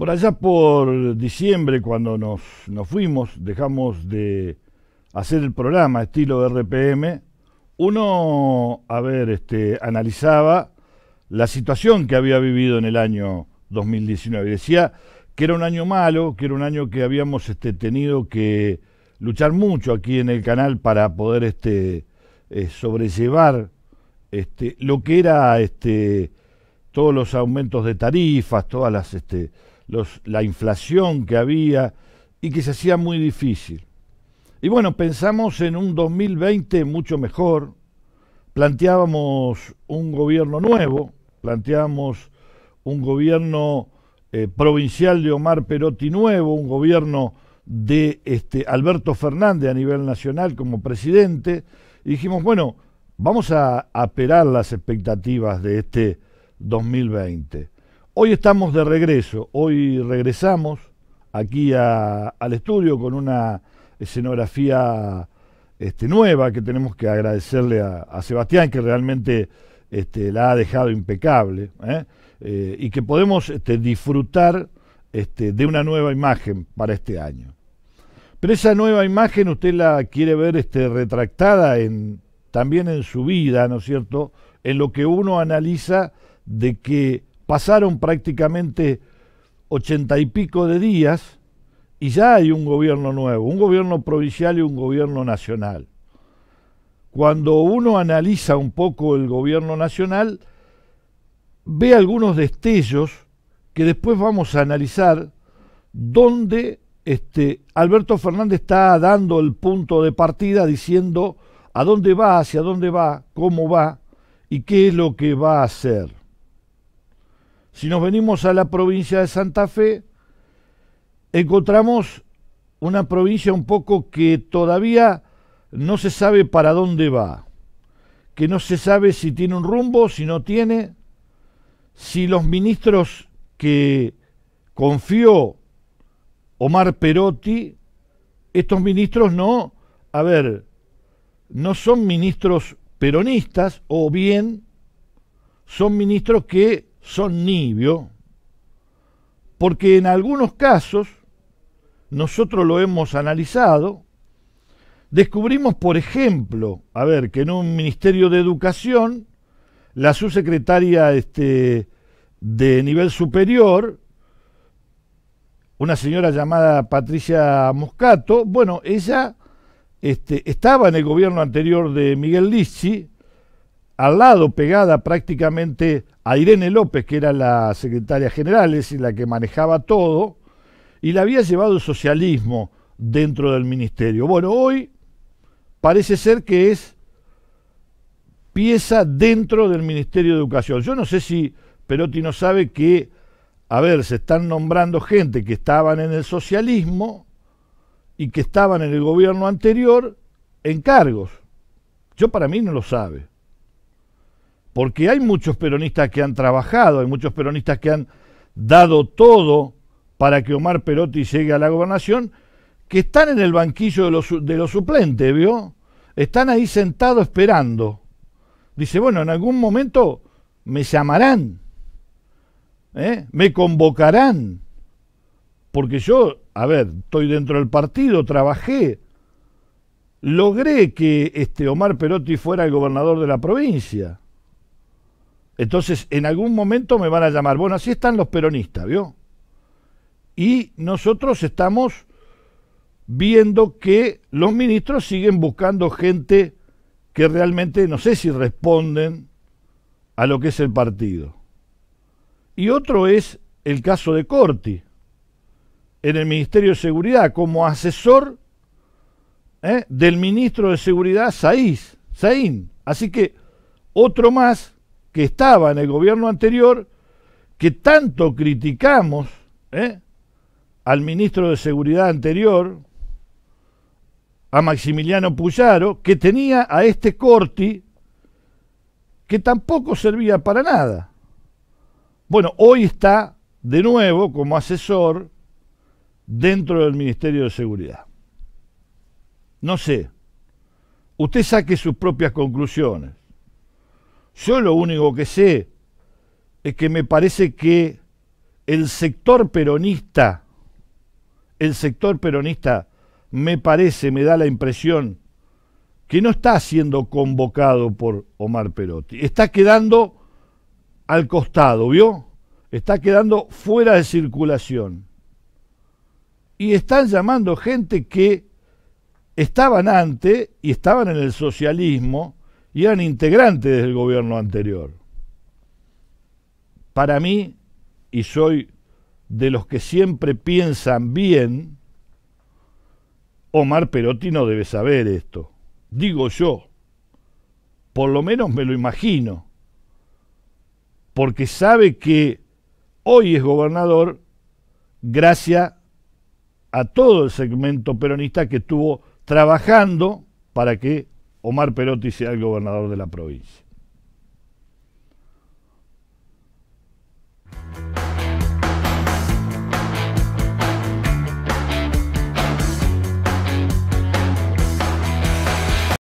Por allá por diciembre, cuando nos, nos fuimos, dejamos de hacer el programa estilo RPM, uno, ver, este, analizaba la situación que había vivido en el año 2019. Decía que era un año malo, que era un año que habíamos este, tenido que luchar mucho aquí en el canal para poder este, eh, sobrellevar este, lo que era este, todos los aumentos de tarifas, todas las este, la inflación que había y que se hacía muy difícil. Y bueno, pensamos en un 2020 mucho mejor, planteábamos un gobierno nuevo, planteábamos un gobierno eh, provincial de Omar Perotti nuevo, un gobierno de este, Alberto Fernández a nivel nacional como presidente, y dijimos, bueno, vamos a operar las expectativas de este 2020. Hoy estamos de regreso, hoy regresamos aquí al estudio con una escenografía este, nueva que tenemos que agradecerle a, Sebastián que realmente este, la ha dejado impecable ¿eh? Eh, y que podemos este, disfrutar de una nueva imagen para este año. Pero esa nueva imagen usted la quiere ver retractada en, también en su vida, ¿no es cierto? En lo que uno analiza de que Pasaron prácticamente ochenta y pico de días y ya hay un gobierno nuevo, un gobierno provincial y un gobierno nacional. Cuando uno analiza un poco el gobierno nacional, ve algunos destellos que después vamos a analizar donde este, Alberto Fernández está dando el punto de partida diciendo a dónde va, hacia dónde va, cómo va y qué es lo que va a hacer. Si nos venimos a la provincia de Santa Fe, encontramos una provincia un poco que todavía no se sabe para dónde va, que no se sabe si tiene un rumbo, si no tiene, si los ministros que confió Omar Perotti, estos ministros no, a ver, no son ministros peronistas o bien son ministros que son nibio, porque en algunos casos, nosotros lo hemos analizado, descubrimos, por ejemplo, a ver, que en un Ministerio de Educación, la subsecretaria este, de nivel superior, una señora llamada Patricia Moscato, bueno, ella este, estaba en el gobierno anterior de Miguel Lizzi, al lado, pegada prácticamente a Irene López, que era la secretaria general, es decir, la que manejaba todo, y la había llevado el socialismo dentro del ministerio. Bueno, hoy parece ser que es pieza dentro del Ministerio de Educación. Yo no sé si Perotti no sabe que, a ver, se están nombrando gente que estaban en el socialismo y que estaban en el gobierno anterior en cargos. Yo para mí no lo sabe porque hay muchos peronistas que han trabajado, hay muchos peronistas que han dado todo para que Omar Perotti llegue a la gobernación, que están en el banquillo de los, suplentes, ¿vio? Están ahí sentados esperando. Dice, bueno, en algún momento me llamarán, ¿eh? me convocarán, porque yo, a ver, estoy dentro del partido, trabajé, logré que este Omar Perotti fuera el gobernador de la provincia. Entonces, en algún momento me van a llamar. Bueno, así están los peronistas, ¿vio? Y nosotros estamos viendo que los ministros siguen buscando gente que realmente no sé si responden a lo que es el partido. Y otro es el caso de Corti en el Ministerio de Seguridad como asesor ¿eh? del ministro de Seguridad Saiz, Saín. Así que otro más que estaba en el gobierno anterior, que tanto criticamos ¿eh? al ministro de Seguridad anterior, a Maximiliano Puyaro, que tenía a este Corti, que tampoco servía para nada. Bueno, hoy está de nuevo como asesor dentro del Ministerio de Seguridad. No sé, usted saque sus propias conclusiones. Yo lo único que sé es que me parece que el sector peronista, el sector peronista me parece, me da la impresión que no está siendo convocado por Omar Perotti, está quedando al costado, ¿vio? Está quedando fuera de circulación. Y están llamando gente que estaban antes y estaban en el socialismo y eran integrantes del gobierno anterior. Para mí, y soy de los que siempre piensan bien, Omar Perotti no debe saber esto. Digo yo, por lo menos me lo imagino, porque sabe que hoy es gobernador gracias a todo el segmento peronista que estuvo trabajando para que Omar Perotti sea el gobernador de la provincia.